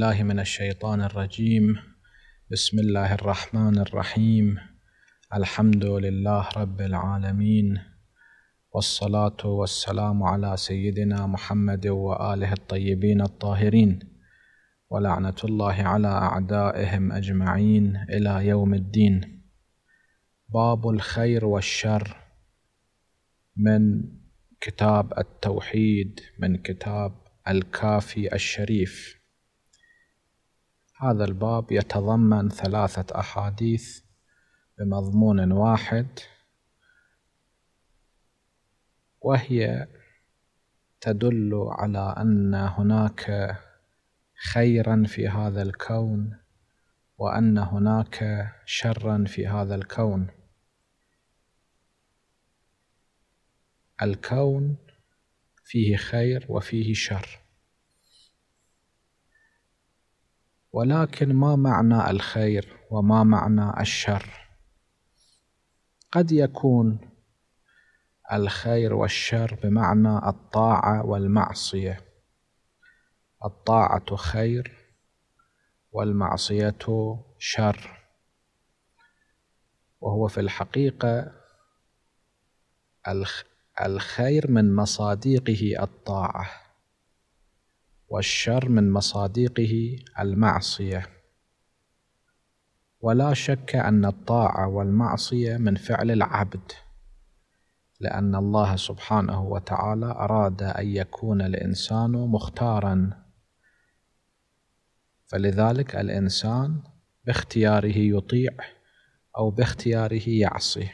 بالله من الشيطان الرجيم بسم الله الرحمن الرحيم الحمد لله رب العالمين والصلاة والسلام على سيدنا محمد وآله الطيبين الطاهرين ولعنة الله على أعدائهم أجمعين إلى يوم الدين باب الخير والشر من كتاب التوحيد من كتاب الكافي الشريف هذا الباب يتضمن ثلاثة أحاديث بمضمون واحد وهي تدل على أن هناك خيرا في هذا الكون وأن هناك شرا في هذا الكون الكون فيه خير وفيه شر ولكن ما معنى الخير وما معنى الشر قد يكون الخير والشر بمعنى الطاعه والمعصيه الطاعه خير والمعصيه شر وهو في الحقيقه الخير من مصادقه الطاعه والشر من مصادقه المعصية ولا شك أن الطاعة والمعصية من فعل العبد لأن الله سبحانه وتعالى أراد أن يكون الإنسان مختارا فلذلك الإنسان باختياره يطيع أو باختياره يعصي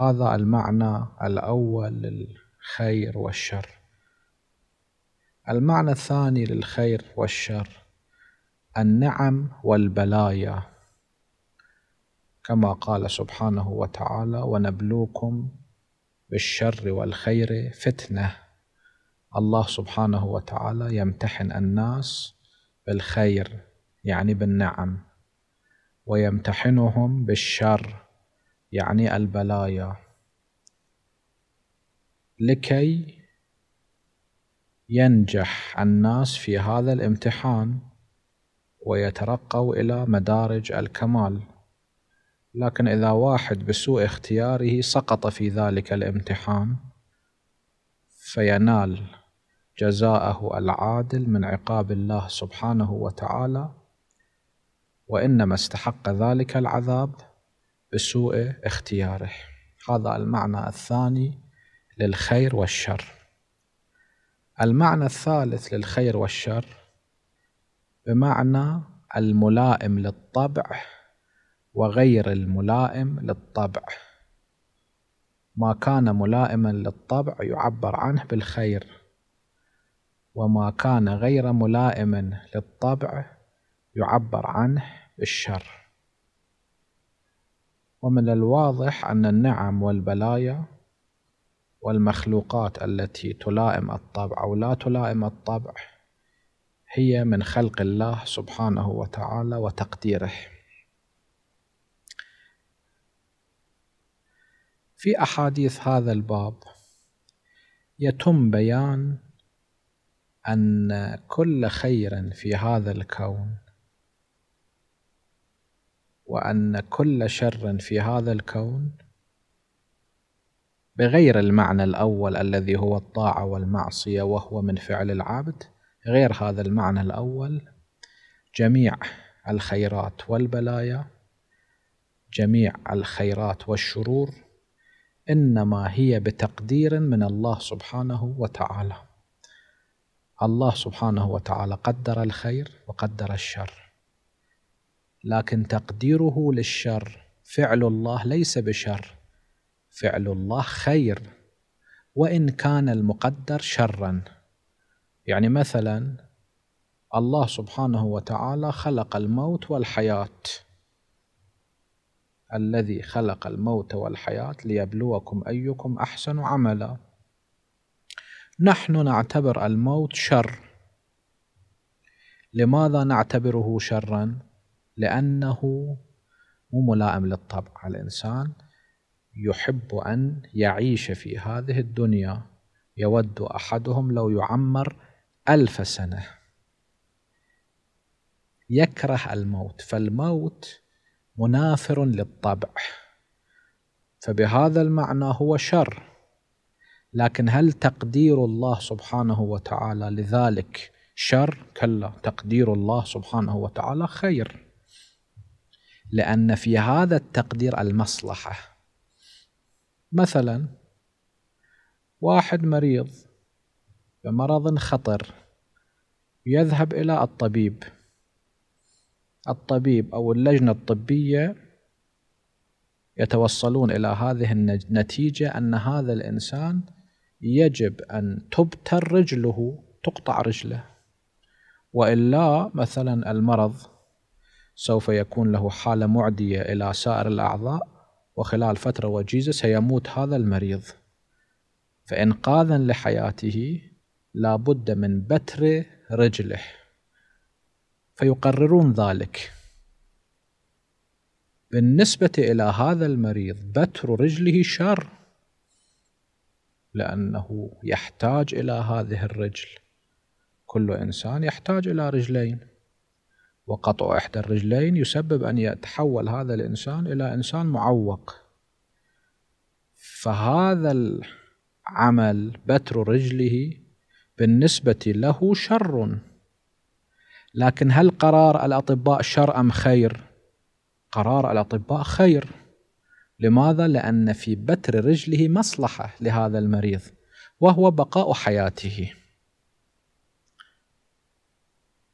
هذا المعنى الأول للخير والشر المعنى الثاني للخير والشر النعم والبلايا كما قال سبحانه وتعالى ونبلوكم بالشر والخير فتنه الله سبحانه وتعالى يمتحن الناس بالخير يعني بالنعم ويمتحنهم بالشر يعني البلايا لكي ينجح الناس في هذا الامتحان ويترقوا إلى مدارج الكمال لكن إذا واحد بسوء اختياره سقط في ذلك الامتحان فينال جزاءه العادل من عقاب الله سبحانه وتعالى وإنما استحق ذلك العذاب بسوء اختياره هذا المعنى الثاني للخير والشر المعنى الثالث للخير والشر بمعنى الملائم للطبع وغير الملائم للطبع ما كان ملائما للطبع يعبر عنه بالخير وما كان غير ملائم للطبع يعبر عنه بالشر ومن الواضح ان النعم والبلايا والمخلوقات التي تلائم الطبع أو لا تلائم الطبع هي من خلق الله سبحانه وتعالى وتقديره في أحاديث هذا الباب يتم بيان أن كل خير في هذا الكون وأن كل شر في هذا الكون بغير المعنى الأول الذي هو الطاعة والمعصية وهو من فعل العبد غير هذا المعنى الأول جميع الخيرات والبلايا جميع الخيرات والشرور إنما هي بتقدير من الله سبحانه وتعالى الله سبحانه وتعالى قدر الخير وقدر الشر لكن تقديره للشر فعل الله ليس بشر فعل الله خير وان كان المقدر شرا يعني مثلا الله سبحانه وتعالى خلق الموت والحياه الذي خلق الموت والحياه ليبلوكم ايكم احسن عملا نحن نعتبر الموت شر لماذا نعتبره شرا لانه مو ملائم للطبع الانسان يحب أن يعيش في هذه الدنيا يود أحدهم لو يعمر ألف سنة يكره الموت فالموت منافر للطبع فبهذا المعنى هو شر لكن هل تقدير الله سبحانه وتعالى لذلك شر كلا تقدير الله سبحانه وتعالى خير لأن في هذا التقدير المصلحة مثلا واحد مريض بمرض خطر يذهب إلى الطبيب الطبيب أو اللجنة الطبية يتوصلون إلى هذه النتيجة أن هذا الإنسان يجب أن تبتر رجله تقطع رجله وإلا مثلا المرض سوف يكون له حالة معدية إلى سائر الأعضاء وخلال فترة وجيزة سيموت هذا المريض فإنقاذا لحياته لابد من بتر رجله فيقررون ذلك بالنسبة إلى هذا المريض بتر رجله شر لأنه يحتاج إلى هذه الرجل كل إنسان يحتاج إلى رجلين وقطع إحدى الرجلين يسبب أن يتحول هذا الإنسان إلى إنسان معوق فهذا العمل بتر رجله بالنسبة له شر لكن هل قرار الأطباء شر أم خير؟ قرار الأطباء خير لماذا؟ لأن في بتر رجله مصلحة لهذا المريض وهو بقاء حياته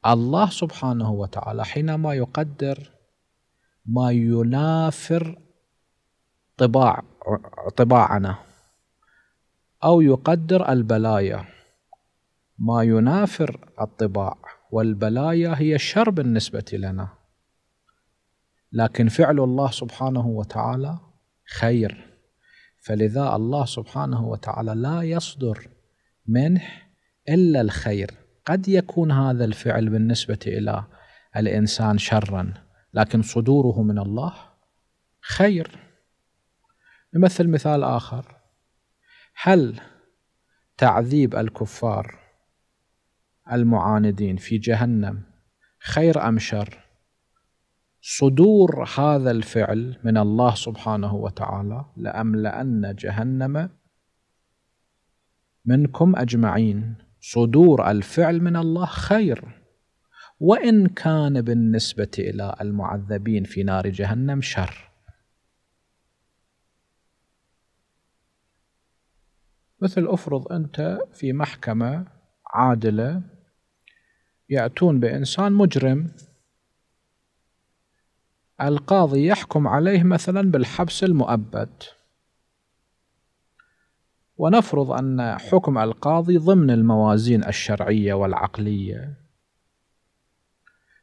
الله سبحانه وتعالى حينما يقدر ما ينافر طباع طباعنا أو يقدر البلايا ما ينافر الطباع والبلايا هي الشر بالنسبة لنا لكن فعل الله سبحانه وتعالى خير فلذا الله سبحانه وتعالى لا يصدر منه إلا الخير قد يكون هذا الفعل بالنسبة إلى الإنسان شرا لكن صدوره من الله خير نمثل مثال آخر هل تعذيب الكفار المعاندين في جهنم خير أم شر صدور هذا الفعل من الله سبحانه وتعالى لأملأن جهنم منكم أجمعين صدور الفعل من الله خير وان كان بالنسبه الى المعذبين في نار جهنم شر مثل افرض انت في محكمه عادله ياتون بانسان مجرم القاضي يحكم عليه مثلا بالحبس المؤبد ونفرض أن حكم القاضي ضمن الموازين الشرعية والعقلية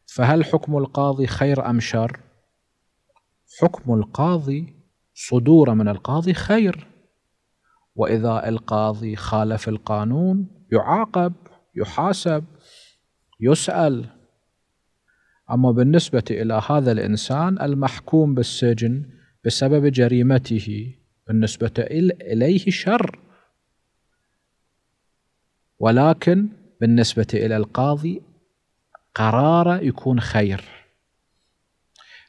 فهل حكم القاضي خير أم شر؟ حكم القاضي صدور من القاضي خير وإذا القاضي خالف القانون يعاقب يحاسب يسأل أما بالنسبة إلى هذا الإنسان المحكوم بالسجن بسبب جريمته بالنسبة إليه شر ولكن بالنسبة إلى القاضي قراره يكون خير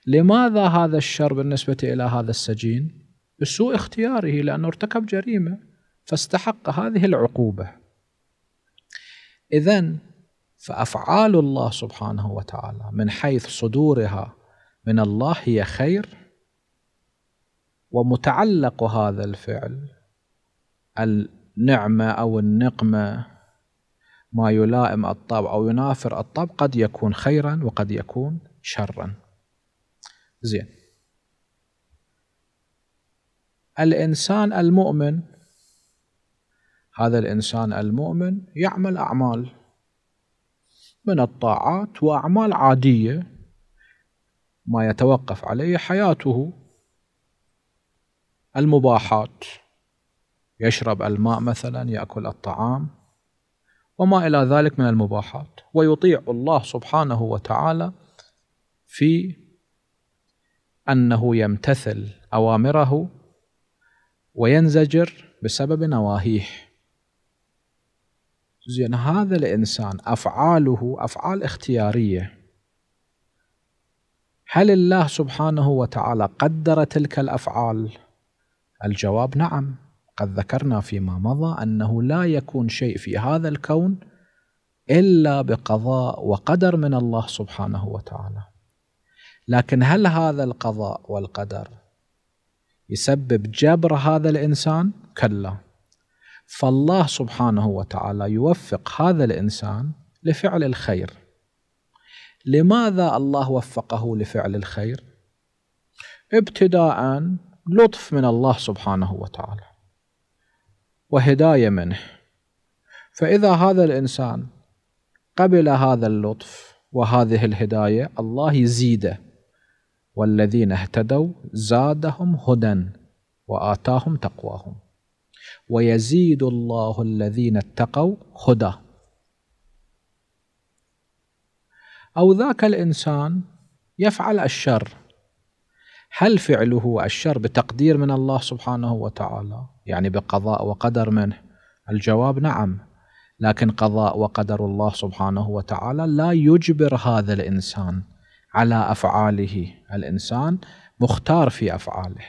لماذا هذا الشر بالنسبة إلى هذا السجين؟ بسوء اختياره لأنه ارتكب جريمة فاستحق هذه العقوبة إذا فأفعال الله سبحانه وتعالى من حيث صدورها من الله هي خير ومتعلق هذا الفعل النعمة أو النقمة ما يلائم الطبع أو ينافر الطبع قد يكون خيرا وقد يكون شرا زين الإنسان المؤمن هذا الإنسان المؤمن يعمل أعمال من الطاعات وأعمال عادية ما يتوقف عليه حياته المباحات يشرب الماء مثلا يأكل الطعام وما الى ذلك من المباحات ويطيع الله سبحانه وتعالى في انه يمتثل اوامره وينزجر بسبب نواهيه زين هذا الانسان افعاله افعال اختياريه هل الله سبحانه وتعالى قدر تلك الافعال الجواب نعم قد ذكرنا فيما مضى انه لا يكون شيء في هذا الكون الا بقضاء وقدر من الله سبحانه وتعالى. لكن هل هذا القضاء والقدر يسبب جبر هذا الانسان؟ كلا. فالله سبحانه وتعالى يوفق هذا الانسان لفعل الخير. لماذا الله وفقه لفعل الخير؟ ابتداء لطف من الله سبحانه وتعالى وهدايه منه فاذا هذا الانسان قبل هذا اللطف وهذه الهدايه الله يزيده والذين اهتدوا زادهم هدى واتاهم تقواهم ويزيد الله الذين اتقوا هدى او ذاك الانسان يفعل الشر هل فعله الشر بتقدير من الله سبحانه وتعالى يعني بقضاء وقدر منه الجواب نعم لكن قضاء وقدر الله سبحانه وتعالى لا يجبر هذا الانسان على افعاله الانسان مختار في افعاله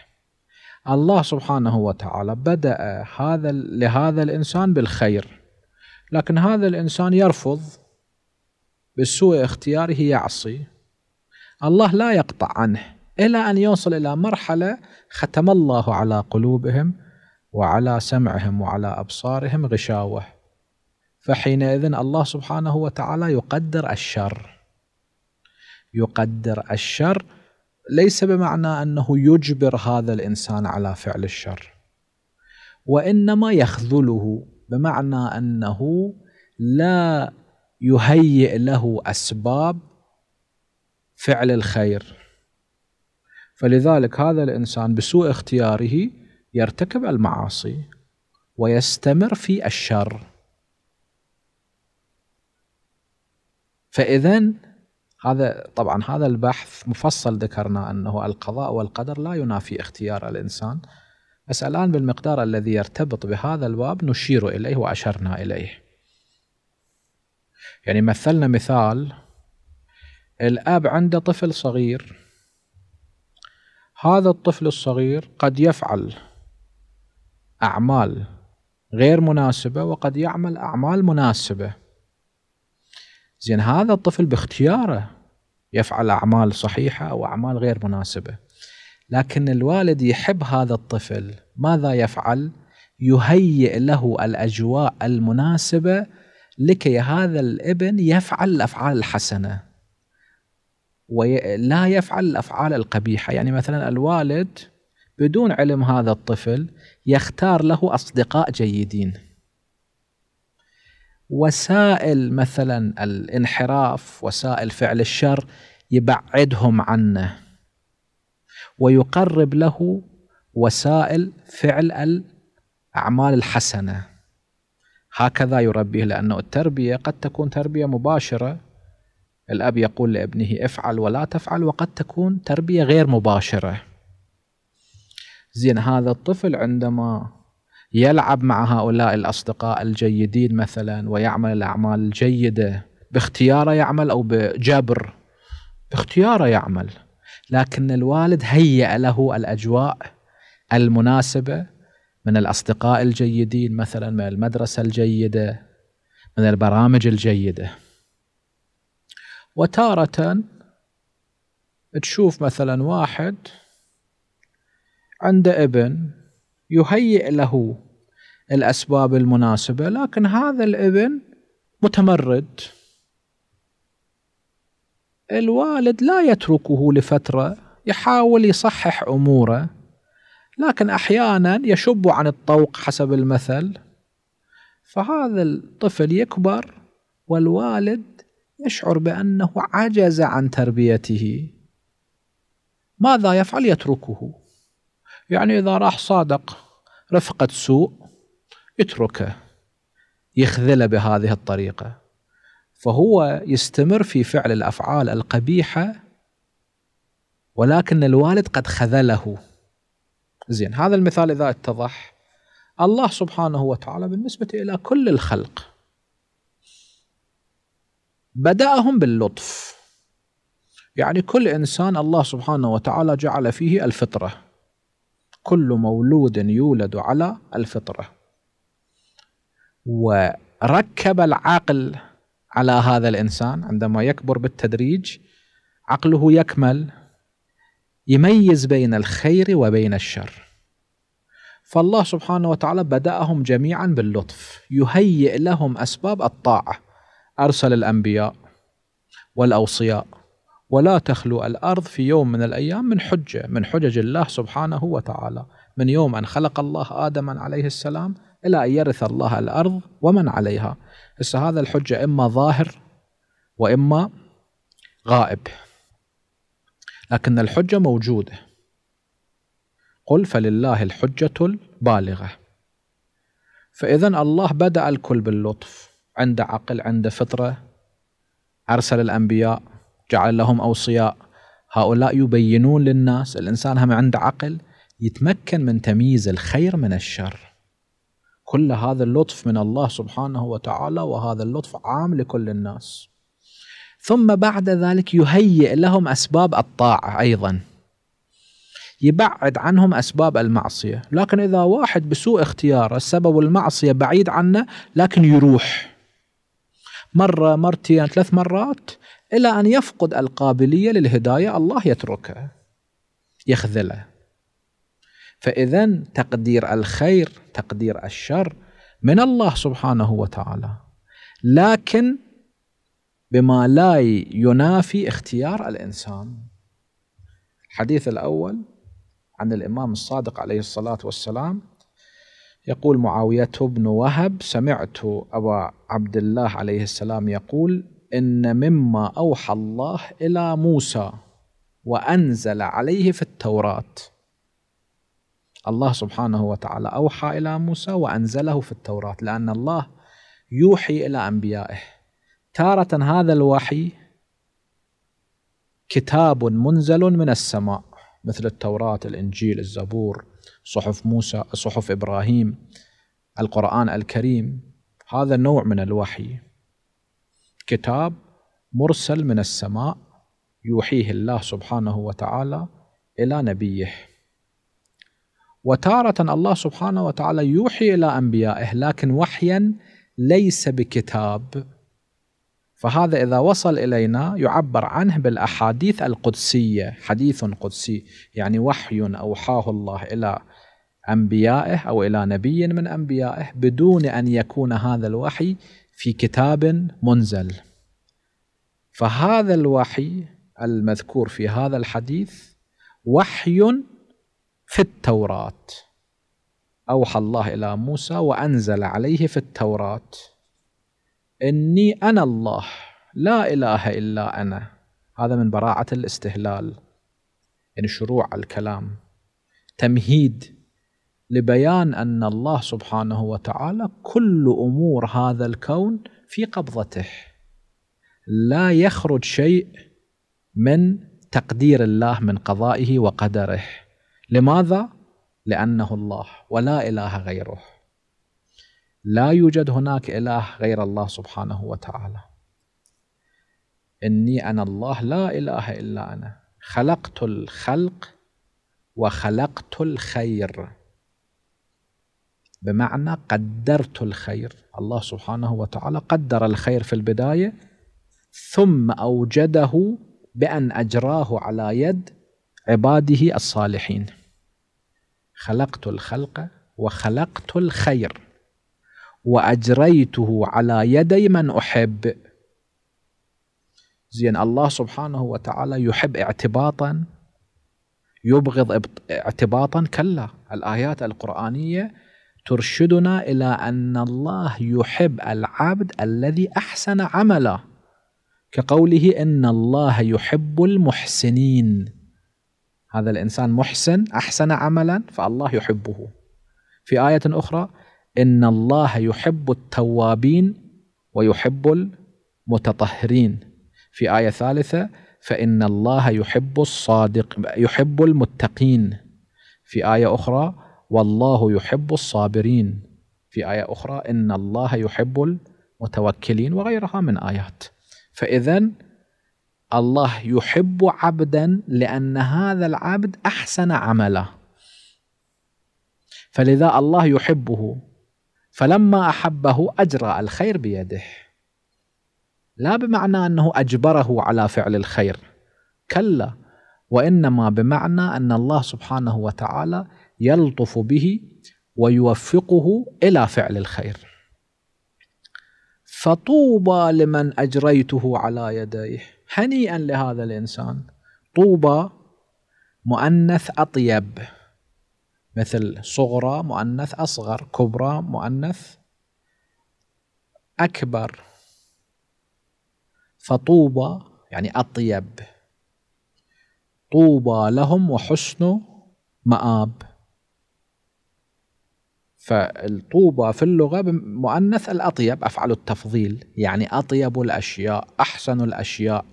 الله سبحانه وتعالى بدا هذا لهذا الانسان بالخير لكن هذا الانسان يرفض بسوء اختياره يعصي الله لا يقطع عنه إلى أن يوصل إلى مرحلة ختم الله على قلوبهم وعلى سمعهم وعلى أبصارهم غشاوة فحينئذ الله سبحانه وتعالى يقدر الشر يقدر الشر ليس بمعنى أنه يجبر هذا الإنسان على فعل الشر وإنما يخذله بمعنى أنه لا يهيئ له أسباب فعل الخير فلذلك هذا الانسان بسوء اختياره يرتكب المعاصي ويستمر في الشر فاذا هذا طبعا هذا البحث مفصل ذكرنا انه القضاء والقدر لا ينافي اختيار الانسان بس الان بالمقدار الذي يرتبط بهذا الباب نشير اليه واشرنا اليه. يعني مثلنا مثال الاب عنده طفل صغير هذا الطفل الصغير قد يفعل أعمال غير مناسبة وقد يعمل أعمال مناسبة زين هذا الطفل باختياره يفعل أعمال صحيحة أو أعمال غير مناسبة لكن الوالد يحب هذا الطفل ماذا يفعل؟ يهيئ له الأجواء المناسبة لكي هذا الابن يفعل الأفعال الحسنة ولا يفعل الافعال القبيحه يعني مثلا الوالد بدون علم هذا الطفل يختار له اصدقاء جيدين وسائل مثلا الانحراف وسائل فعل الشر يبعدهم عنه ويقرب له وسائل فعل الاعمال الحسنه هكذا يربيه لانه التربيه قد تكون تربيه مباشره الأب يقول لابنه افعل ولا تفعل وقد تكون تربية غير مباشرة زين هذا الطفل عندما يلعب مع هؤلاء الأصدقاء الجيدين مثلا ويعمل الأعمال الجيدة باختياره يعمل أو بجبر باختياره يعمل لكن الوالد هيأ له الأجواء المناسبة من الأصدقاء الجيدين مثلا من المدرسة الجيدة من البرامج الجيدة وتارة تشوف مثلا واحد عنده ابن يهيئ له الأسباب المناسبة لكن هذا الابن متمرد الوالد لا يتركه لفترة يحاول يصحح أموره لكن أحيانا يشب عن الطوق حسب المثل فهذا الطفل يكبر والوالد يشعر بانه عجز عن تربيته ماذا يفعل يتركه يعني اذا راح صادق رفقه سوء يتركه يخذله بهذه الطريقه فهو يستمر في فعل الافعال القبيحه ولكن الوالد قد خذله زين هذا المثال اذا اتضح الله سبحانه وتعالى بالنسبه الى كل الخلق بدأهم باللطف يعني كل إنسان الله سبحانه وتعالى جعل فيه الفطرة كل مولود يولد على الفطرة وركب العقل على هذا الإنسان عندما يكبر بالتدريج عقله يكمل يميز بين الخير وبين الشر فالله سبحانه وتعالى بدأهم جميعا باللطف يهيئ لهم أسباب الطاعة أرسل الأنبياء والأوصياء ولا تخلو الأرض في يوم من الأيام من حجة من حجج الله سبحانه وتعالى من يوم أن خلق الله آدم عليه السلام إلى أن يرث الله الأرض ومن عليها هسه هذا الحجة إما ظاهر وإما غائب لكن الحجة موجودة قل فلله الحجة البالغة فإذا الله بدأ الكل باللطف عنده عقل عنده فطرة أرسل الأنبياء جعل لهم أوصياء هؤلاء يبينون للناس الإنسان هم عنده عقل يتمكن من تمييز الخير من الشر كل هذا اللطف من الله سبحانه وتعالى وهذا اللطف عام لكل الناس ثم بعد ذلك يهيئ لهم أسباب الطاعة أيضا يبعد عنهم أسباب المعصية لكن إذا واحد بسوء اختياره سبب المعصية بعيد عنه لكن يروح مرة مرتين ثلاث مرات إلى أن يفقد القابلية للهداية الله يتركه يخذله فإذا تقدير الخير تقدير الشر من الله سبحانه وتعالى لكن بما لا ينافي اختيار الإنسان الحديث الأول عن الإمام الصادق عليه الصلاة والسلام يقول معاوية بن وهب سمعت أبا عبد الله عليه السلام يقول إن مما أوحى الله إلى موسى وأنزل عليه في التوراة الله سبحانه وتعالى أوحى إلى موسى وأنزله في التوراة لأن الله يوحي إلى أنبيائه تارة هذا الوحي كتاب منزل من السماء مثل التوراة الإنجيل الزبور صحف موسى صحف إبراهيم القرآن الكريم هذا نوع من الوحي كتاب مرسل من السماء يوحيه الله سبحانه وتعالى إلى نبيه وتارة الله سبحانه وتعالى يوحي إلى أنبيائه لكن وحيا ليس بكتاب فهذا إذا وصل إلينا يعبر عنه بالأحاديث القدسية حديث قدسي يعني وحي أوحاه الله إلى انبيائه او الى نبي من انبيائه بدون ان يكون هذا الوحي في كتاب منزل فهذا الوحي المذكور في هذا الحديث وحي في التوراه اوحى الله الى موسى وانزل عليه في التوراه اني انا الله لا اله الا انا هذا من براعه الاستهلال يعني شروع الكلام تمهيد لبيان ان الله سبحانه وتعالى كل امور هذا الكون في قبضته لا يخرج شيء من تقدير الله من قضائه وقدره لماذا لانه الله ولا اله غيره لا يوجد هناك اله غير الله سبحانه وتعالى اني انا الله لا اله الا انا خلقت الخلق وخلقت الخير بمعنى قدرت الخير الله سبحانه وتعالى قدر الخير في البدايه ثم اوجده بان اجراه على يد عباده الصالحين خلقت الخلق وخلقت الخير واجريته على يدي من احب زين الله سبحانه وتعالى يحب اعتباطا يبغض اعتباطا كلا الايات القرانيه ترشدنا الى ان الله يحب العبد الذي احسن عمله كقوله ان الله يحب المحسنين هذا الانسان محسن احسن عملا فالله يحبه في ايه اخرى ان الله يحب التوابين ويحب المتطهرين في ايه ثالثه فان الله يحب الصادق يحب المتقين في ايه اخرى والله يحب الصابرين في آية أخرى إن الله يحب المتوكلين وغيرها من آيات فإذا الله يحب عبدا لأن هذا العبد أحسن عمله فلذا الله يحبه فلما أحبه أجرى الخير بيده لا بمعنى أنه أجبره على فعل الخير كلا وإنما بمعنى أن الله سبحانه وتعالى يلطف به ويوفقه الى فعل الخير فطوبى لمن اجريته على يديه هنيئا لهذا الانسان طوبى مؤنث اطيب مثل صغرى مؤنث اصغر كبرى مؤنث اكبر فطوبى يعني اطيب طوبى لهم وحسن مآب فالطوبة في اللغة مؤنث الأطيب أفعل التفضيل يعني أطيب الأشياء أحسن الأشياء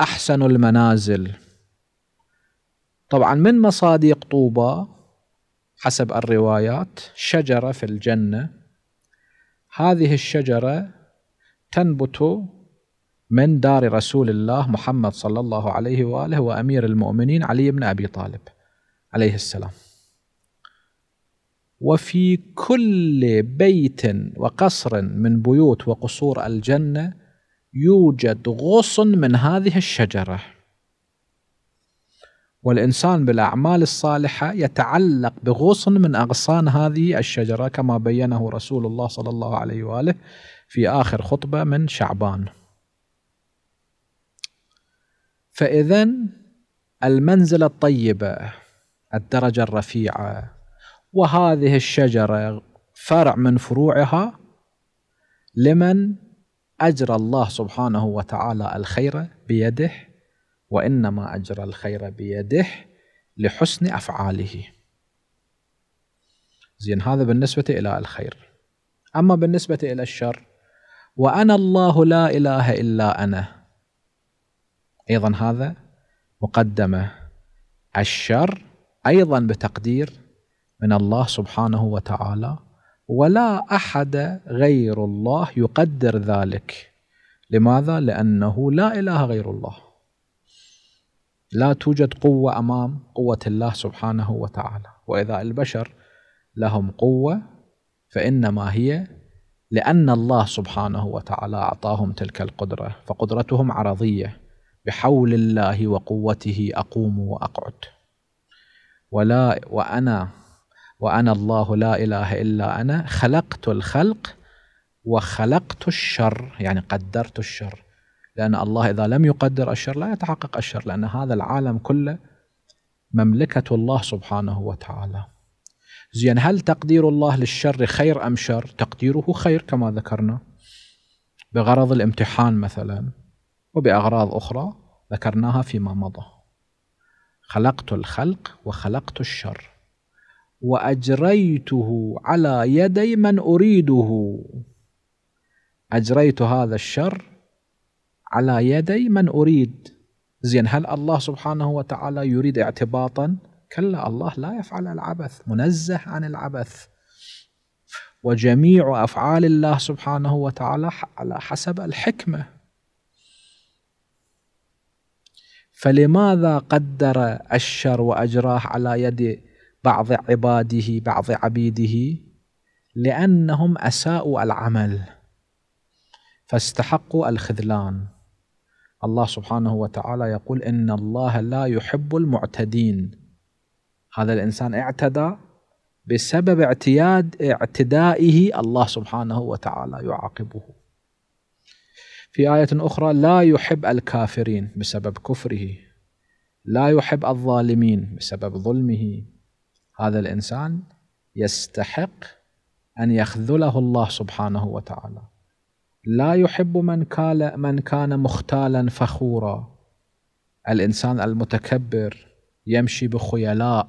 أحسن المنازل طبعا من مصادق طوبى حسب الروايات شجرة في الجنة هذه الشجرة تنبت من دار رسول الله محمد صلى الله عليه وآله وأمير المؤمنين علي بن أبي طالب عليه السلام وفي كل بيت وقصر من بيوت وقصور الجنه يوجد غصن من هذه الشجره والانسان بالاعمال الصالحه يتعلق بغصن من اغصان هذه الشجره كما بينه رسول الله صلى الله عليه واله في اخر خطبه من شعبان. فاذا المنزله الطيبه الدرجه الرفيعه وهذه الشجره فرع من فروعها لمن اجرى الله سبحانه وتعالى الخير بيده وانما اجرى الخير بيده لحسن افعاله. زين هذا بالنسبه الى الخير. اما بالنسبه الى الشر وانا الله لا اله الا انا. ايضا هذا مقدمه الشر ايضا بتقدير من الله سبحانه وتعالى ولا احد غير الله يقدر ذلك لماذا لانه لا اله غير الله لا توجد قوه امام قوه الله سبحانه وتعالى واذا البشر لهم قوه فانما هي لان الله سبحانه وتعالى اعطاهم تلك القدره فقدرتهم عرضيه بحول الله وقوته اقوم واقعد ولا وانا وانا الله لا اله الا انا خلقت الخلق وخلقت الشر يعني قدرت الشر لان الله اذا لم يقدر الشر لا يتحقق الشر لان هذا العالم كله مملكه الله سبحانه وتعالى. زين هل تقدير الله للشر خير ام شر؟ تقديره خير كما ذكرنا بغرض الامتحان مثلا وباغراض اخرى ذكرناها فيما مضى. خلقت الخلق وخلقت الشر. واجريته على يدي من اريده اجريت هذا الشر على يدي من اريد زين هل الله سبحانه وتعالى يريد اعتباطا كلا الله لا يفعل العبث منزه عن العبث وجميع افعال الله سبحانه وتعالى على حسب الحكمه فلماذا قدر الشر واجراه على يد بعض عباده بعض عبيده لأنهم أساءوا العمل فاستحقوا الخذلان الله سبحانه وتعالى يقول إن الله لا يحب المعتدين هذا الإنسان اعتدى بسبب اعتياد اعتدائه الله سبحانه وتعالى يعاقبه في آية أخرى لا يحب الكافرين بسبب كفره لا يحب الظالمين بسبب ظلمه هذا الانسان يستحق ان يخذله الله سبحانه وتعالى لا يحب من كان من كان مختالا فخورا الانسان المتكبر يمشي بخيلاء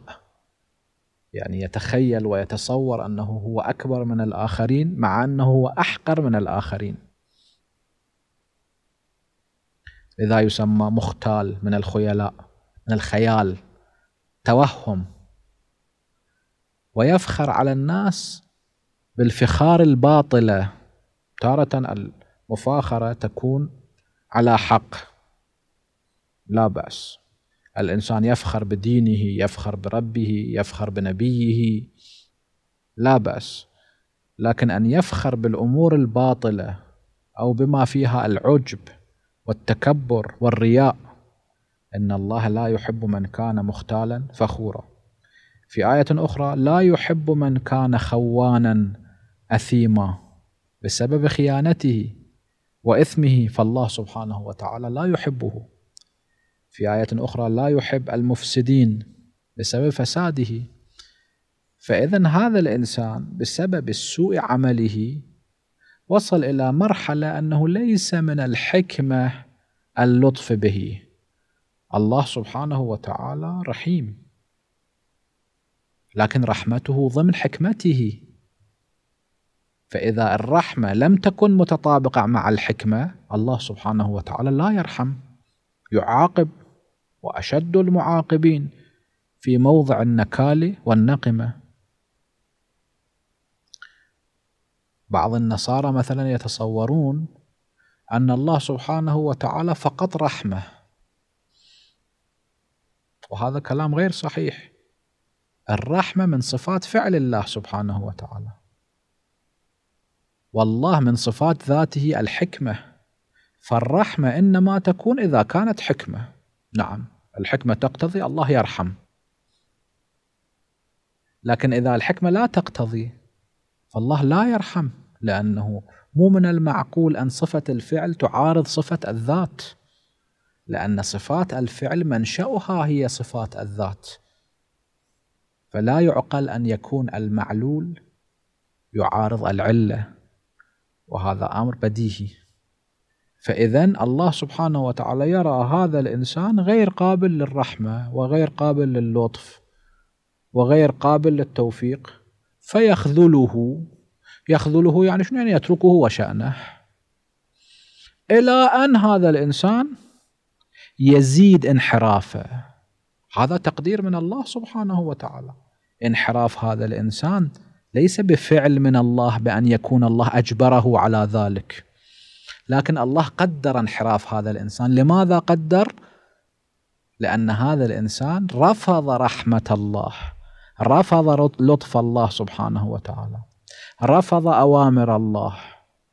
يعني يتخيل ويتصور انه هو اكبر من الاخرين مع انه هو احقر من الاخرين لذا يسمى مختال من الخيلاء من الخيال توهم ويفخر على الناس بالفخار الباطله تاره المفاخره تكون على حق لا باس الانسان يفخر بدينه يفخر بربه يفخر بنبيه لا باس لكن ان يفخر بالامور الباطله او بما فيها العجب والتكبر والرياء ان الله لا يحب من كان مختالا فخورا في آية أخرى لا يحب من كان خوانا أثيما بسبب خيانته وإثمه فالله سبحانه وتعالى لا يحبه في آية أخرى لا يحب المفسدين بسبب فساده فإذا هذا الإنسان بسبب سوء عمله وصل إلى مرحلة أنه ليس من الحكمة اللطف به الله سبحانه وتعالى رحيم لكن رحمته ضمن حكمته فإذا الرحمة لم تكن متطابقة مع الحكمة الله سبحانه وتعالى لا يرحم يعاقب وأشد المعاقبين في موضع النكال والنقمة بعض النصارى مثلا يتصورون أن الله سبحانه وتعالى فقط رحمة وهذا كلام غير صحيح الرحمة من صفات فعل الله سبحانه وتعالى والله من صفات ذاته الحكمة فالرحمة إنما تكون إذا كانت حكمة نعم الحكمة تقتضي الله يرحم لكن إذا الحكمة لا تقتضي فالله لا يرحم لأنه مو من المعقول أن صفة الفعل تعارض صفة الذات لأن صفات الفعل منشأها هي صفات الذات فلا يعقل أن يكون المعلول يعارض العلة وهذا أمر بديهي فإذا الله سبحانه وتعالى يرى هذا الإنسان غير قابل للرحمة وغير قابل للطف وغير قابل للتوفيق فيخذله يخذله يعني شنو يعني يتركه وشأنه إلى أن هذا الإنسان يزيد انحرافه هذا تقدير من الله سبحانه وتعالى انحراف هذا الانسان ليس بفعل من الله بان يكون الله اجبره على ذلك لكن الله قدر انحراف هذا الانسان لماذا قدر لان هذا الانسان رفض رحمه الله رفض لطف الله سبحانه وتعالى رفض اوامر الله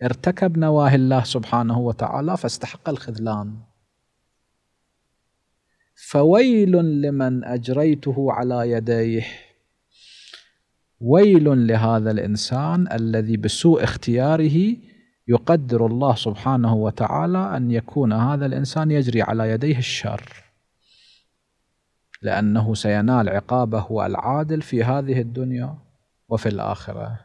ارتكب نواهي الله سبحانه وتعالى فاستحق الخذلان فويل لمن اجريته على يديه ويل لهذا الانسان الذي بسوء اختياره يقدر الله سبحانه وتعالى ان يكون هذا الانسان يجري على يديه الشر لانه سينال عقابه العادل في هذه الدنيا وفي الاخره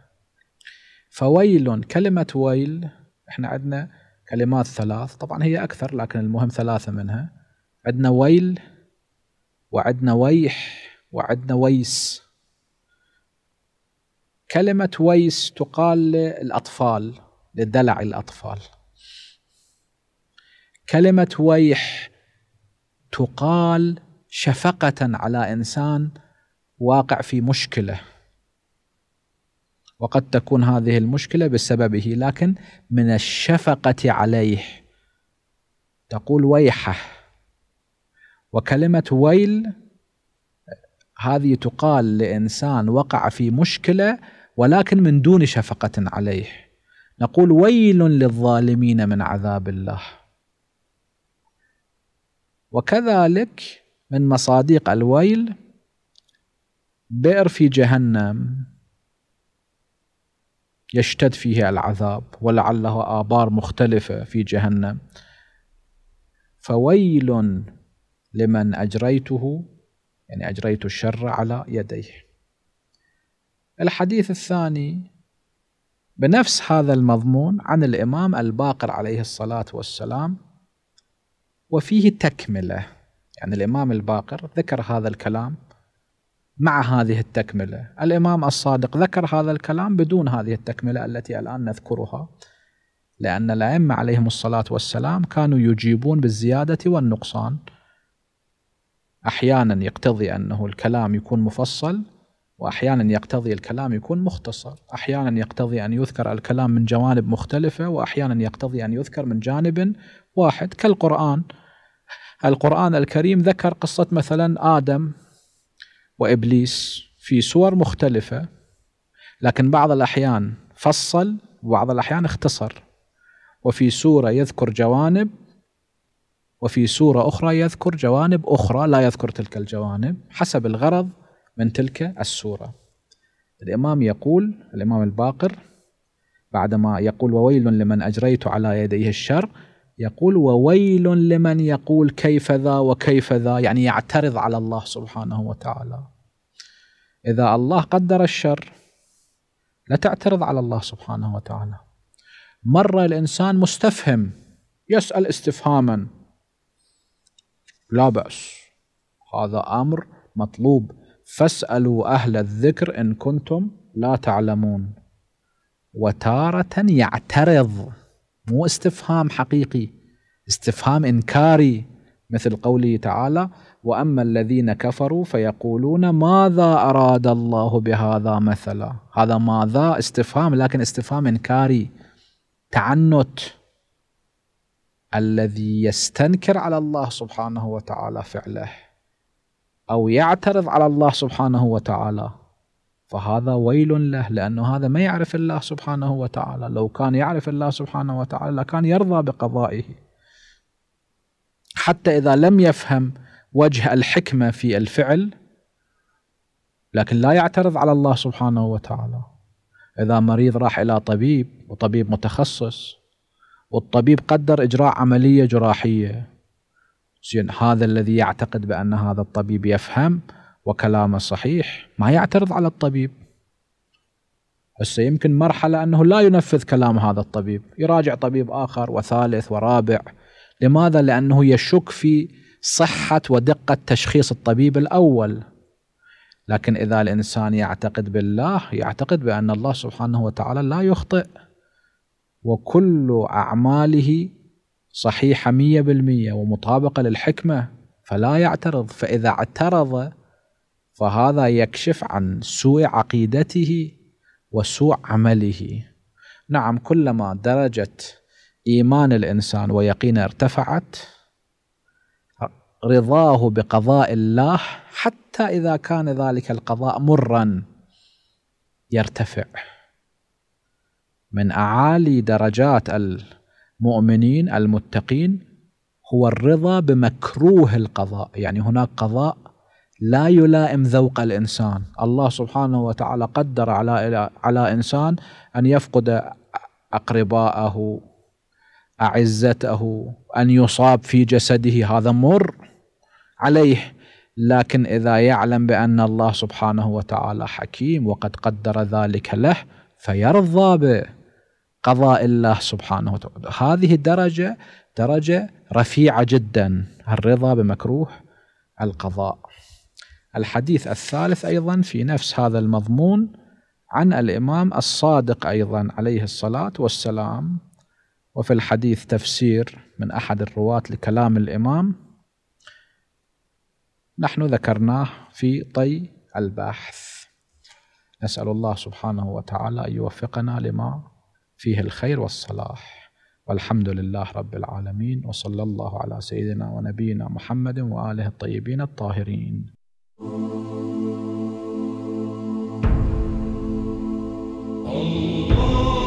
فويل كلمه ويل احنا عندنا كلمات ثلاث طبعا هي اكثر لكن المهم ثلاثه منها عندنا ويل وعدنا ويح وعدنا ويس كلمة ويس تقال للأطفال لدلع الأطفال كلمة ويح تقال شفقة على إنسان واقع في مشكلة وقد تكون هذه المشكلة بسببه لكن من الشفقة عليه تقول ويحه وكلمة ويل هذه تقال لإنسان وقع في مشكلة ولكن من دون شفقة عليه نقول ويل للظالمين من عذاب الله وكذلك من مصادق الويل بئر في جهنم يشتد فيه العذاب ولعله آبار مختلفة في جهنم فويل لمن أجريته يعني أجريت الشر على يديه الحديث الثاني بنفس هذا المضمون عن الإمام الباقر عليه الصلاة والسلام وفيه تكملة يعني الإمام الباقر ذكر هذا الكلام مع هذه التكملة الإمام الصادق ذكر هذا الكلام بدون هذه التكملة التي الآن نذكرها لأن الأئمة عليهم الصلاة والسلام كانوا يجيبون بالزيادة والنقصان أحيانا يقتضي أنه الكلام يكون مفصل واحيانا يقتضي الكلام يكون مختصر، احيانا يقتضي ان يذكر الكلام من جوانب مختلفه واحيانا يقتضي ان يذكر من جانب واحد كالقران. القران الكريم ذكر قصه مثلا ادم وابليس في سور مختلفه لكن بعض الاحيان فصل وبعض الاحيان اختصر. وفي سوره يذكر جوانب وفي سوره اخرى يذكر جوانب اخرى لا يذكر تلك الجوانب حسب الغرض من تلك السورة الإمام يقول الإمام الباقر بعدما يقول وويل لمن أجريت على يديه الشر يقول وويل لمن يقول كيف ذا وكيف ذا يعني يعترض على الله سبحانه وتعالى إذا الله قدر الشر لا تعترض على الله سبحانه وتعالى مرة الإنسان مستفهم يسأل استفهاما لا بأس هذا أمر مطلوب فاسألوا أهل الذكر إن كنتم لا تعلمون وتارة يعترض مو استفهام حقيقي استفهام إنكاري مثل قوله تعالى واما الذين كفروا فيقولون ماذا اراد الله بهذا مثلا هذا ماذا استفهام لكن استفهام انكاري تعنت الذي يستنكر على الله سبحانه وتعالى فعله أو يعترض على الله سبحانه وتعالى فهذا ويل له لأنه هذا ما يعرف الله سبحانه وتعالى لو كان يعرف الله سبحانه وتعالى لكان يرضى بقضائه حتى إذا لم يفهم وجه الحكمة في الفعل لكن لا يعترض على الله سبحانه وتعالى إذا مريض راح إلى طبيب وطبيب متخصص والطبيب قدر إجراء عملية جراحية زين هذا الذي يعتقد بان هذا الطبيب يفهم وكلامه صحيح ما يعترض على الطبيب هسه يمكن مرحله انه لا ينفذ كلام هذا الطبيب يراجع طبيب اخر وثالث ورابع لماذا لانه يشك في صحه ودقه تشخيص الطبيب الاول لكن اذا الانسان يعتقد بالله يعتقد بان الله سبحانه وتعالى لا يخطئ وكل اعماله صحيحة مية بالمية ومطابقة للحكمة فلا يعترض فإذا اعترض فهذا يكشف عن سوء عقيدته وسوء عمله نعم كلما درجة إيمان الإنسان ويقينه ارتفعت رضاه بقضاء الله حتى إذا كان ذلك القضاء مرا يرتفع من أعالي درجات المؤمنين المتقين هو الرضا بمكروه القضاء يعني هناك قضاء لا يلائم ذوق الانسان الله سبحانه وتعالى قدر على على انسان ان يفقد اقرباءه اعزته ان يصاب في جسده هذا مر عليه لكن اذا يعلم بان الله سبحانه وتعالى حكيم وقد قدر ذلك له فيرضى به قضاء الله سبحانه وتعالى هذه الدرجة درجة رفيعة جدا الرضا بمكروه القضاء الحديث الثالث أيضا في نفس هذا المضمون عن الإمام الصادق أيضا عليه الصلاة والسلام وفي الحديث تفسير من أحد الرواة لكلام الإمام نحن ذكرناه في طي البحث نسأل الله سبحانه وتعالى أن يوفقنا لما فيه الخير والصلاح والحمد لله رب العالمين وصلى الله على سيدنا ونبينا محمد واله الطيبين الطاهرين الله